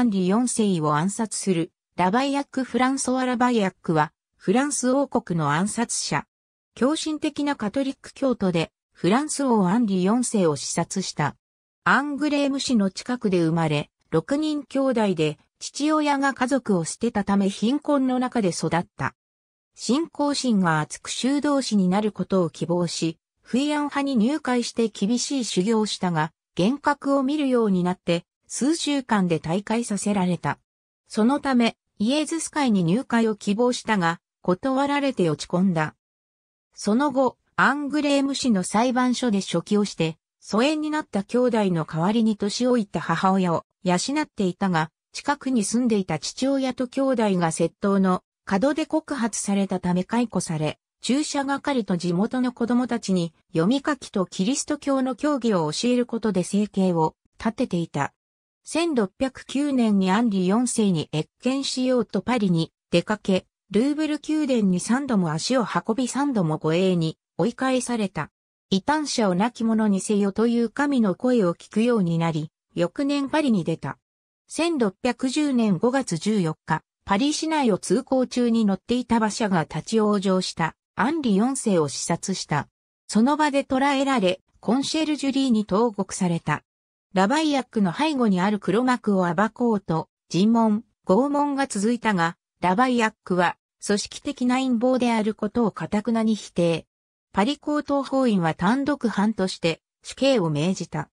パンリ4世を暗殺する、ラバイアック・フランソワ・ラバイアックは、フランス王国の暗殺者。狂信的なカトリック教徒で、フランス王アンリ4世を視察した。アングレーム市の近くで生まれ、6人兄弟で、父親が家族を捨てたため貧困の中で育った。信仰心が厚く修道士になることを希望し、フィアン派に入会して厳しい修行をしたが、幻覚を見るようになって数週間で退会させられた。そのため、イエズス会に入会を希望したが、断られて落ち込んだ。その後、アングレーム氏の裁判所で初期をして、疎遠になった兄弟の代わりに年老いた母親を養っていたが、近くに住んでいた父親と兄弟が窃盗の門で告発されたため解雇され、注射係と地元の子供たちに読み書きとキリスト教の教義を教えることで生計を立てていた。1609年にアンリ4世に越見しようとパリに出かけ、ルーブル宮殿に3度も足を運び3度も護衛に追い返された。異端者を亡き者にせよという神の声を聞くようになり、翌年パリに出た。1610年5月14日、パリ市内を通行中に乗っていた馬車が立ち往生したアンリ4世を視察した。その場で捕らえられ、コンシェルジュリーに投獄された。ラバイアックの背後にある黒幕を暴こうと、尋問、拷問が続いたが、ラバイアックは、組織的な陰謀であることを堅くなに否定。パリ高等法院は単独犯として、死刑を命じた。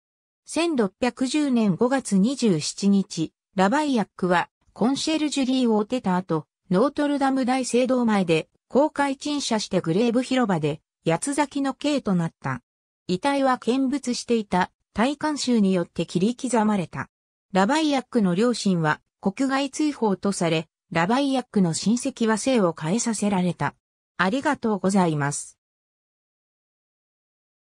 1610年5月27日、ラバイアックは、コンシェルジュリーをてた後、ノートルダム大聖堂前で、公開陳謝してグレーブ広場で、八つ咲きの刑となった。遺体は見物していた大観衆によって切り刻まれた。ラバイヤックの両親は国外追放とされ、ラバイヤックの親戚は姓を変えさせられた。ありがとうございます。